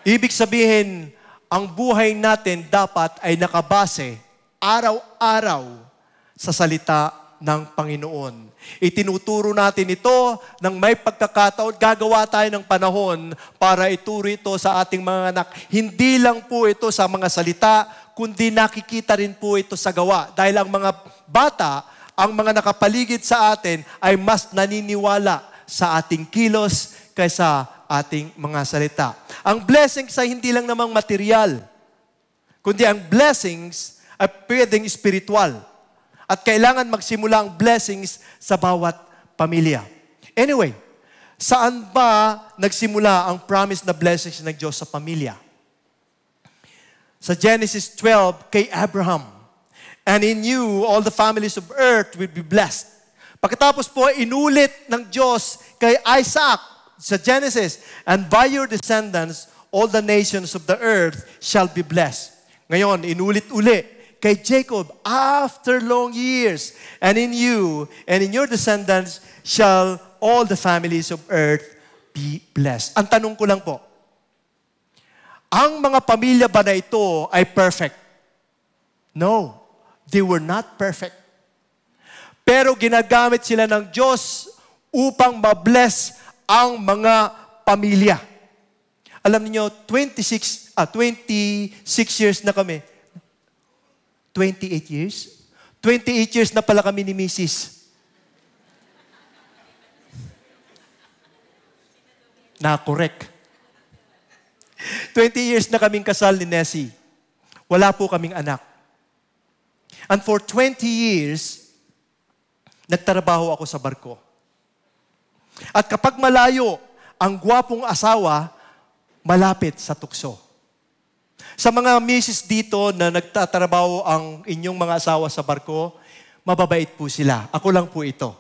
Ibig sabihin, ang buhay natin dapat ay nakabase araw-araw sa salita ng Panginoon. Itinuturo natin ito ng may pagkakataon, gagawa tayo ng panahon para ituro ito sa ating mga anak. Hindi lang po ito sa mga salita, kundi nakikita rin po ito sa gawa. Dahil ang mga bata, ang mga nakapaligid sa atin ay mas naniniwala sa ating kilos kaysa ating mga salita. Ang blessings ay hindi lang namang material, kundi ang blessings ay pwedeng spiritual. At kailangan magsimula ang blessings sa bawat pamilya. Anyway, saan ba nagsimula ang promise na blessings ng Diyos sa pamilya? Sa Genesis 12, kay Abraham. And in you, all the families of earth will be blessed. Pagkatapos po, inulit ng Diyos kay Isaac sa Genesis, and by your descendants, all the nations of the earth shall be blessed. Ngayon, inulit-uli kay Jacob, after long years, and in you, and in your descendants, shall all the families of earth be blessed. Ang tanong ko lang po, ang mga pamilya ba na ito ay perfect? No, they were not perfect. Pero ginagamit sila ng Diyos upang ma-bless ang mga pamilya. Alam niyo 26, ah, 26 years na kami. 28 years? 28 years na pala kami ni Mrs. Na-correct. 20 years na kaming kasal ni Nessie. Wala po kaming anak. And for 20 years, nagtrabaho ako sa barko. At kapag malayo, ang gwapong asawa, malapit sa tukso. Sa mga misis dito na nagtatrabaho ang inyong mga asawa sa barko, mababait po sila. Ako lang po ito.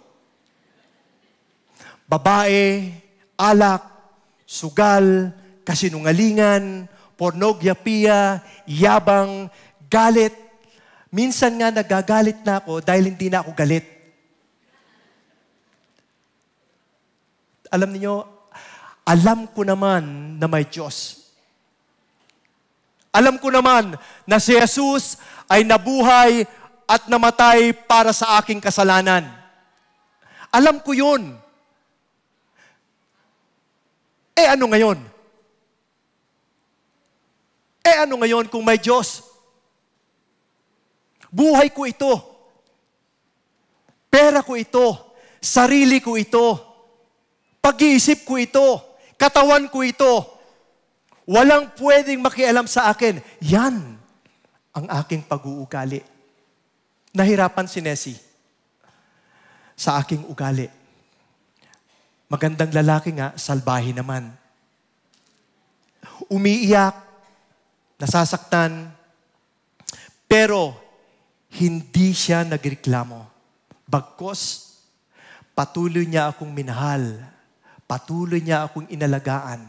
Babae, alak, sugal, kasinungalingan, pornografia, yabang, galit. Minsan nga nagagalit na ako dahil hindi na ako galit. alam niyo, alam ko naman na may Diyos. Alam ko naman na si Jesus ay nabuhay at namatay para sa aking kasalanan. Alam ko yun. Eh ano ngayon? Eh ano ngayon kung may Diyos? Buhay ko ito. Pera ko ito. Sarili ko ito. Pag-iisip ko ito. Katawan ko ito. Walang pwedeng makialam sa akin. Yan ang aking pag-uugali. Nahirapan si Nessie sa aking ugali. Magandang lalaki nga, salbahi naman. Umiiyak, nasasaktan, pero hindi siya nagreklamo. Bagkos, patuloy niya akong minahal Patuloy niya akong inalagaan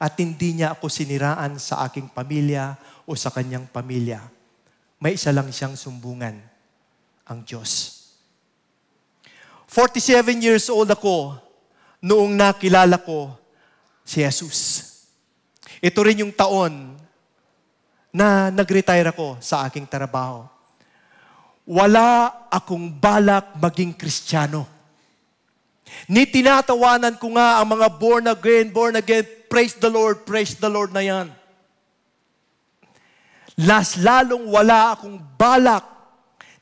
at hindi niya ako siniraan sa aking pamilya o sa kanyang pamilya. May isa lang siyang sumbungan, ang Diyos. 47 years old ako noong nakilala ko si Jesus. Ito rin yung taon na nag-retire ako sa aking trabaho. Wala akong balak maging kristyano Ni tinatawanan ko nga ang mga born again, born again, praise the Lord, praise the Lord na yan. Las lalong wala akong balak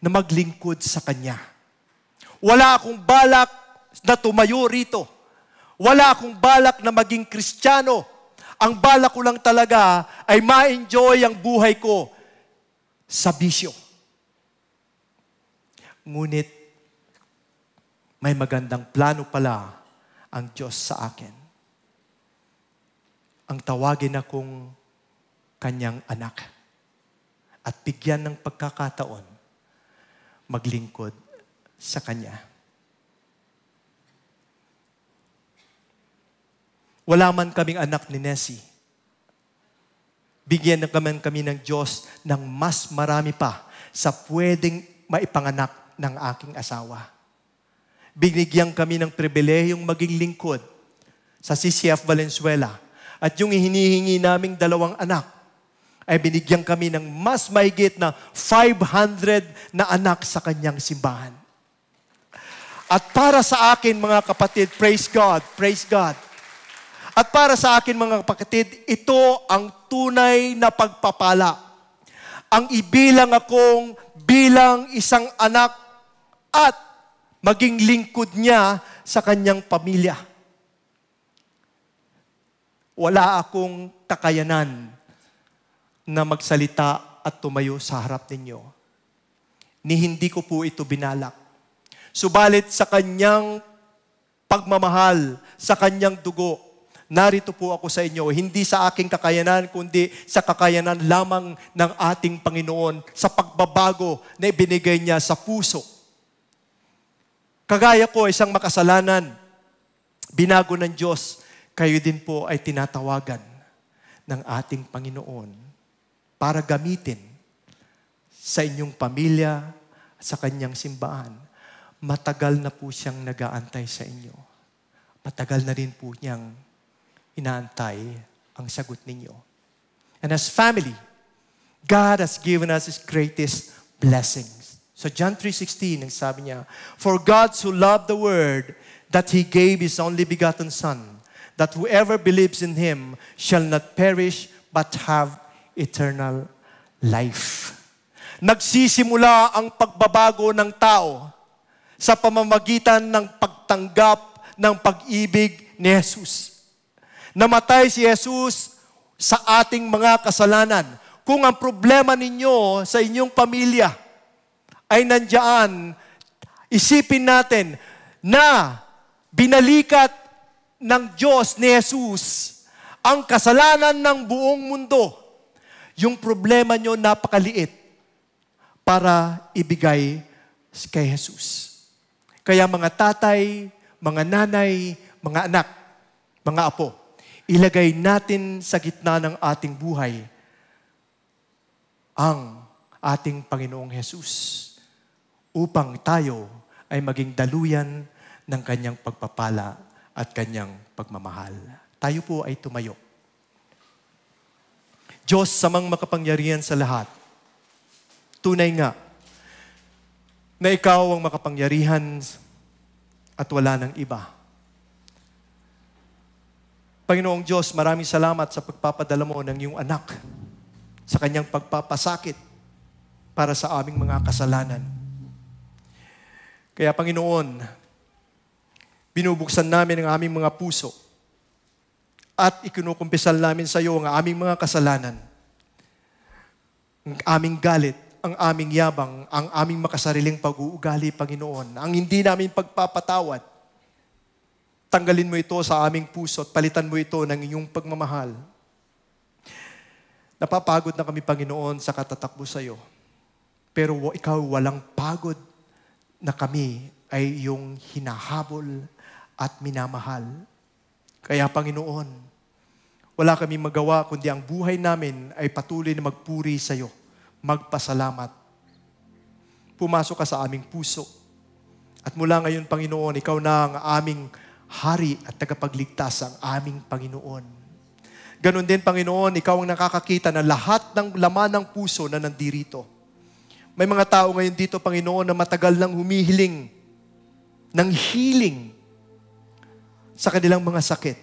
na maglingkod sa Kanya. Wala akong balak na tumayo rito. Wala akong balak na maging kristyano. Ang balak ko lang talaga ay ma-enjoy ang buhay ko sa bisyo. Ngunit may magandang plano pala ang Diyos sa akin. Ang tawagin akong kanyang anak at bigyan ng pagkakataon maglingkod sa kanya. Wala man kaming anak ni Nessie. Bigyan na naman kami ng Diyos ng mas marami pa sa pwedeng maipanganak ng aking asawa binigyan kami ng pribilehiyong maging lingkod sa CCF Valenzuela. At yung hinihingi naming dalawang anak ay binigyan kami ng mas mahigit na 500 na anak sa kanyang simbahan. At para sa akin, mga kapatid, praise God, praise God. At para sa akin, mga kapatid, ito ang tunay na pagpapala. Ang ibilang akong bilang isang anak at maging lingkod niya sa kanyang pamilya. Wala akong kakayanan na magsalita at tumayo sa harap ninyo. Ni hindi ko po ito binalak. Subalit sa kanyang pagmamahal, sa kanyang dugo, narito po ako sa inyo, hindi sa aking kakayanan, kundi sa kakayanan lamang ng ating Panginoon sa pagbabago na ibinigay niya sa puso Kagaya ko, isang makasalanan, binago ng Diyos, kayo din po ay tinatawagan ng ating Panginoon para gamitin sa inyong pamilya, sa kanyang simbaan. Matagal na po siyang nagaantay sa inyo. Matagal na rin po niyang inaantay ang sagot ninyo. And as family, God has given us His greatest blessings. So John 3.16, ang sabi niya, For God so loved the world that He gave His only begotten Son, that whoever believes in Him shall not perish but have eternal life. Nagsisimula ang pagbabago ng tao sa pamamagitan ng pagtanggap ng pag-ibig ni Jesus. Namatay si Jesus sa ating mga kasalanan. Kung ang problema ninyo sa inyong pamilya, ay nandiyan. Isipin natin na binalikat ng Diyos ni Jesus ang kasalanan ng buong mundo. Yung problema nyo napakaliit para ibigay kay Jesus. Kaya mga tatay, mga nanay, mga anak, mga apo, ilagay natin sa gitna ng ating buhay ang ating Panginoong Jesus upang tayo ay maging daluyan ng kanyang pagpapala at kanyang pagmamahal. Tayo po ay tumayo. Diyos samang makapangyarihan sa lahat. Tunay nga na ikaw ang makapangyarihan at wala ng iba. Panginoong Diyos, maraming salamat sa pagpapadala mo ng iyong anak sa kanyang pagpapasakit para sa aming mga kasalanan kaya Panginoon, binubuksan namin ang aming mga puso at ikinukumpisal namin sa iyo ang aming mga kasalanan, ang aming galit, ang aming yabang, ang aming makasariling pag-uugali, Panginoon, ang hindi namin pagpapatawad. Tanggalin mo ito sa aming puso at palitan mo ito ng iyong pagmamahal. Napapagod na kami, Panginoon, sa katatakbo sa iyo. Pero ikaw walang pagod na kami ay yung hinahabol at minamahal. Kaya Panginoon, wala kami magawa kundi ang buhay namin ay patuloy na magpuri sa iyo, magpasalamat. Pumasok ka sa aming puso. At mula ngayon, Panginoon, ikaw na ang aming hari at tagapagligtas, ang aming Panginoon. Ganon din, Panginoon, ikaw ang nakakakita na lahat ng laman ng puso na nandirito may mga tao ngayon dito, Panginoon, na matagal nang humihiling ng healing sa kanilang mga sakit.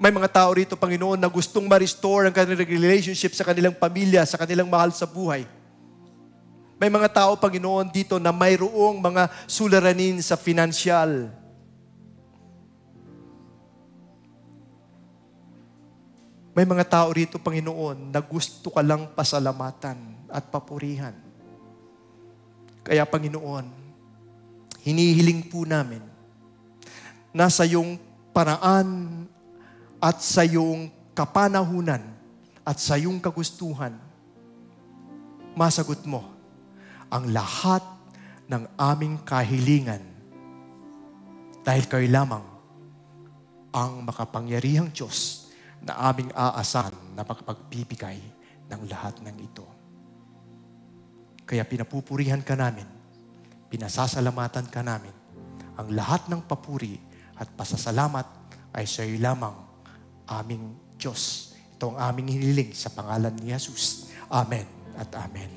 May mga tao rito, Panginoon, na gustong ma-restore ang kanilang relationship sa kanilang pamilya, sa kanilang mahal sa buhay. May mga tao, Panginoon, dito na mayroong mga suliranin sa financial May mga tao rito, Panginoon, na gusto ka lang pasalamatan at papurihan. Kaya, Panginoon, hinihiling po namin na sa iyong paraan at sa iyong kapanahunan at sa iyong kagustuhan, masagot mo ang lahat ng aming kahilingan dahil kayo lamang ang makapangyarihang Diyos na aming aasahan na pagpagbibigay ng lahat ng ito. Kaya pinapupurihan ka namin, pinasasalamatan ka namin. Ang lahat ng papuri at pasasalamat ay sa iyo lamang aming Diyos. Ito ang aming hiniling sa pangalan ni Jesus. Amen at Amen.